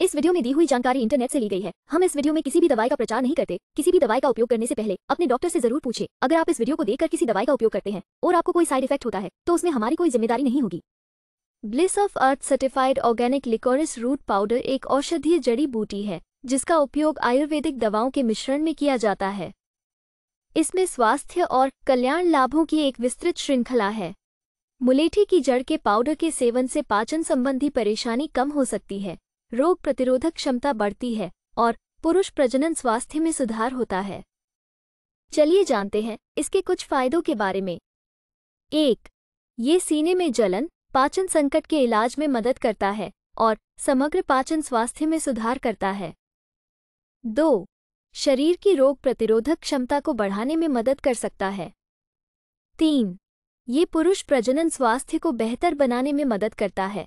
इस वीडियो में दी हुई जानकारी इंटरनेट से ली गई है हम इस वीडियो में किसी भी दवाई का प्रचार नहीं करते किसी भी दवाई का उपयोग करने से पहले अपने डॉक्टर से जरूर पूछे अगर आप इस वीडियो को देखकर किसी दवाई का उपयोग करते हैं और आपको कोई साइड इफेक्ट होता है तो उसमें हमारी कोई जिम्मेदारी नहीं होगी bliss of earth certified organic liquorice root powder एक औषधीय जड़ी बूटी है जिसका उपयोग आयुर्वेदिक दवाओं के मिश्रण में किया जाता है इसमें स्वास्थ्य और कल्याण लाभों की एक विस्तृत श्रृंखला है मुलेठी की जड़ के पाउडर के सेवन से पाचन संबंधी परेशानी कम हो सकती है रोग प्रतिरोधक क्षमता बढ़ती है और पुरुष प्रजनन स्वास्थ्य में सुधार होता है चलिए जानते हैं इसके कुछ फायदों के बारे में एक ये सीने में जलन पाचन संकट के इलाज में मदद करता है और समग्र पाचन स्वास्थ्य में सुधार करता है दो शरीर की रोग प्रतिरोधक क्षमता को बढ़ाने में मदद कर सकता है तीन ये पुरुष प्रजनन स्वास्थ्य को बेहतर बनाने में मदद करता है